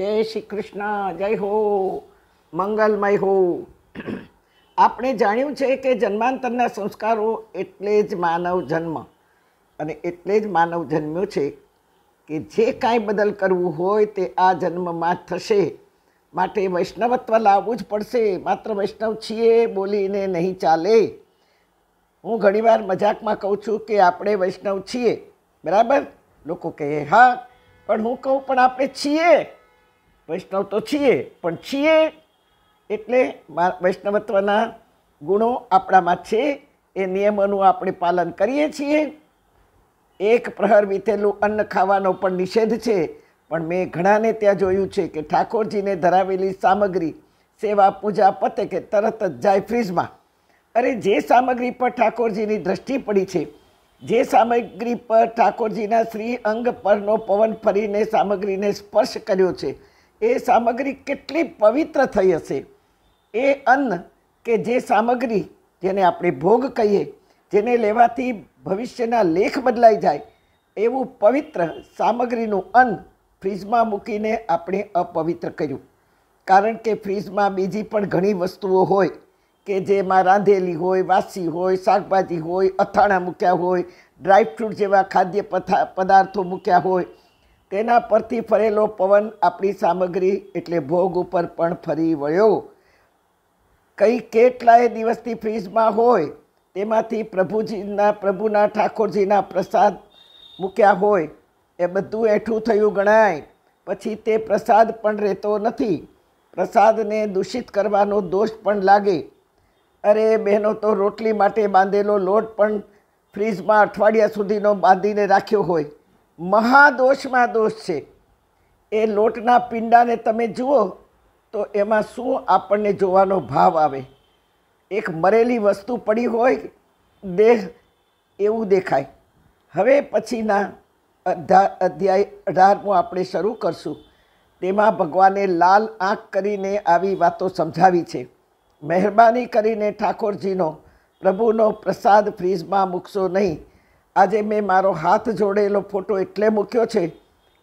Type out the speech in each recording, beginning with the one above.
જય શ્રી કૃષ્ણ જય હો મંગલમય હો આપણે જાણ્યું છે કે જન્માંતરના સંસ્કારો એટલે જ માનવ જન્મ અને એટલે જ માનવ જન્મ્યો છે કે જે કાંઈ બદલ કરવું હોય તે આ જન્મમાં થશે માટે વૈષ્ણવત્વ લાવવું જ પડશે માત્ર વૈષ્ણવ છીએ બોલીને નહીં ચાલે હું ઘણીવાર મજાકમાં કહું છું કે આપણે વૈષ્ણવ છીએ બરાબર લોકો કહે હા પણ હું કહું પણ આપણે છીએ વૈષ્ણવ તો છીએ પણ છીએ એટલે વૈષ્ણવત્વના ગુણો આપણામાં છે એ નિયમોનું આપણે પાલન કરીએ છીએ એક પ્રહર વીતેલું અન્ન ખાવાનો પણ નિષેધ છે પણ મેં ઘણાને ત્યાં જોયું છે કે ઠાકોરજીને ધરાવેલી સામગ્રી સેવા પૂજા પતે કે તરત જ જાય ફ્રીજમાં અરે જે સામગ્રી પર ઠાકોરજીની દ્રષ્ટિ પડી છે જે સામગ્રી પર ઠાકોરજીના શ્રી અંગ પરનો પવન ફરીને સામગ્રીને સ્પર્શ કર્યો છે એ સામગ્રી કેટલી પવિત્ર થઈ હશે એ અન્ન કે જે સામગ્રી જેને આપણે ભોગ કહીએ જેને લેવાથી ભવિષ્યના લેખ બદલાઈ જાય એવું પવિત્ર સામગ્રીનું અન્ન ફ્રીજમાં મૂકીને આપણે અપવિત્ર કર્યું કારણ કે ફ્રીજમાં બીજી પણ ઘણી વસ્તુઓ હોય કે જેમાં રાંધેલી હોય વાસી હોય શાકભાજી હોય અથાણાં મૂક્યા હોય ડ્રાયફ્રૂટ જેવા ખાદ્ય પથા પદાર્થો મૂક્યા હોય તેના પરથી ફરેલો પવન આપણી સામગ્રી એટલે ભોગ ઉપર પણ ફરી વળ્યો કઈ કેટલાય દિવસથી ફ્રીજમાં હોય તેમાંથી પ્રભુજીના પ્રભુના ઠાકોરજીના પ્રસાદ મૂક્યા હોય એ બધું એઠું થયું ગણાય પછી તે પ્રસાદ પણ રહેતો નથી પ્રસાદને દૂષિત કરવાનો દોષ પણ લાગે અરે બહેનો તો રોટલી માટે બાંધેલો લોટ પણ ફ્રીજમાં અઠવાડિયા સુધીનો બાંધીને રાખ્યો હોય મહાદોષમાં દોષ છે એ લોટના પિંડાને તમે જુઓ તો એમાં શું આપણને જોવાનો ભાવ આવે એક મરેલી વસ્તુ પડી હોય દેહ એવું દેખાય હવે પછીના અધ્યાય અઢારમું આપણે શરૂ કરશું તેમાં ભગવાને લાલ આંખ કરીને આવી વાતો સમજાવી છે મહેરબાની કરીને ઠાકોરજીનો પ્રભુનો પ્રસાદ ફ્રીજમાં મૂકશો નહીં આજે મેં મારો હાથ જોડેલો ફોટો એટલે મૂક્યો છે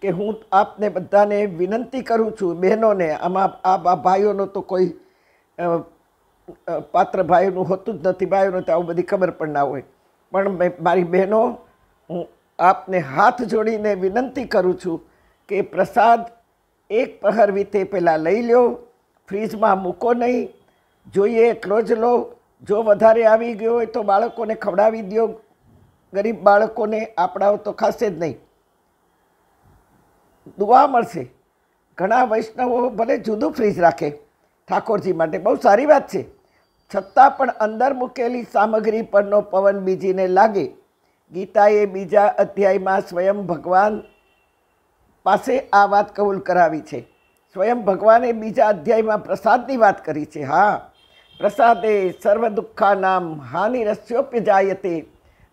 કે હું આપને બધાને વિનંતી કરું છું બહેનોને આમાં આ ભાઈઓનો તો કોઈ પાત્ર ભાઈઓનું હોતું જ નથી ભાઈઓનું તો આવું બધી ખબર પણ ના હોય પણ મારી બહેનો હું આપને હાથ જોડીને વિનંતી કરું છું કે પ્રસાદ એક પહર વીતે પહેલાં લઈ લ્યો ફ્રીજમાં મૂકો નહીં જોઈએ એટલો જ લો જો વધારે આવી ગયો હોય તો બાળકોને ખવડાવી દો ગરીબ બાળકોને આપણાઓ તો ખાશે જ નહીં દુઆ મળશે ઘણા વૈષ્ણવો ભલે જુદું ફ્રીજ રાખે ઠાકોરજી માટે બહુ સારી વાત છે છતાં પણ અંદર મૂકેલી સામગ્રી પરનો પવન બીજીને લાગે ગીતાએ બીજા અધ્યાયમાં સ્વયં ભગવાન પાસે આ વાત કબૂલ કરાવી છે સ્વયં ભગવાને બીજા અધ્યાયમાં પ્રસાદની વાત કરી છે હા પ્રસાદે સર્વ દુઃખા નામ હાનિ રસ્યોપ્ય જાયતે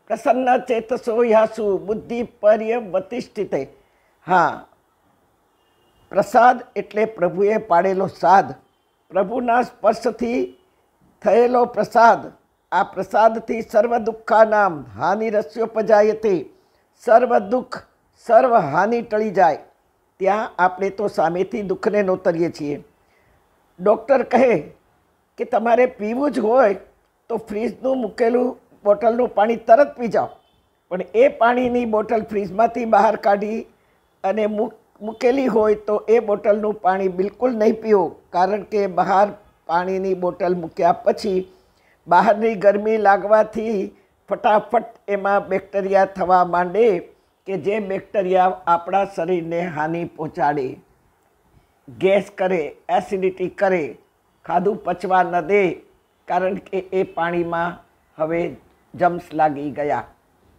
પ્રસન્ન ચેતસો યાસુ બુદ્ધિ પર્ય વતિષ્ઠિતે હા પ્રસાદ એટલે પ્રભુએ પાડેલો સાદ પ્રભુના સ્પર્શથી થયેલો પ્રસાદ આ પ્રસાદથી સર્વ દુઃખાનામ હાનિ તે સર્વ દુઃખ સર્વ હાનિ ટળી જાય ત્યાં આપણે તો સામેથી દુઃખને નોતરીએ છીએ ડૉક્ટર કહે કે તમારે પીવું જ હોય તો ફ્રીજનું મૂકેલું બોટલનું પાણી તરત પી જાઓ પણ એ પાણીની બોટલ ફ્રીજમાંથી બહાર કાઢી અને મૂકેલી હોય તો એ બોટલનું પાણી બિલકુલ નહીં પીવું કારણ કે બહાર પાણીની બોટલ મૂક્યા પછી બહારની ગરમી લાગવાથી ફટાફટ એમાં બેક્ટેરિયા થવા માંડે કે જે બેક્ટેરિયા આપણા શરીરને હાનિ પહોંચાડે ગેસ કરે એસિડિટી કરે ખાધું પચવા ન દે કારણ કે એ પાણીમાં હવે જમ્સ લાગી ગયા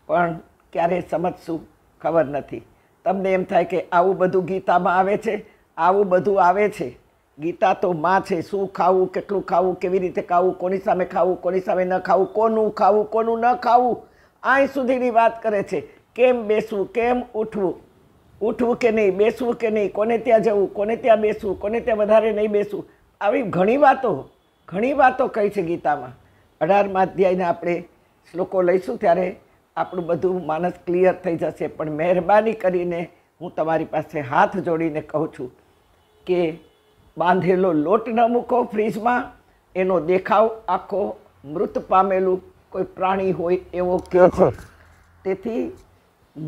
પણ ક્યારે સમજશું ખબર નથી તમને એમ થાય કે આવું બધું ગીતામાં આવે છે આવું બધું આવે છે ગીતા તો માં છે શું ખાવું કેટલું ખાવું કેવી રીતે ખાવું કોની સામે ખાવું કોની સામે ન ખાવું કોનું ખાવું કોનું ન ખાવું આય સુધીની વાત કરે છે કેમ બેસવું કેમ ઉઠવું ઉઠવું કે નહીં બેસવું કે નહીં કોને ત્યાં જવું કોને ત્યાં બેસવું કોને ત્યાં વધારે નહીં બેસવું આવી ઘણી વાતો ઘણી વાતો કહી છે ગીતામાં અઢારમાં અધ્યાયને આપણે શ્લોકો લઈશું ત્યારે આપણું બધું માનસ ક્લિયર થઈ જશે પણ મહેરબાની કરીને હું તમારી પાસે હાથ જોડીને કહું છું કે બાંધેલો લોટ ન મૂકો ફ્રીજમાં એનો દેખાવ આખો મૃત પામેલું કોઈ પ્રાણી હોય એવો કહો છો તેથી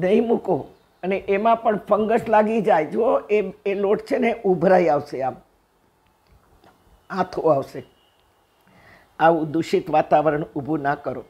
નહીં મૂકો અને એમાં પણ ફંગસ લાગી જાય જો એ એ લોટ છે ને ઉભરાઈ આવશે આમ હાથો આવશે આવું દૂષિત વાતાવરણ ઊભું ના કરો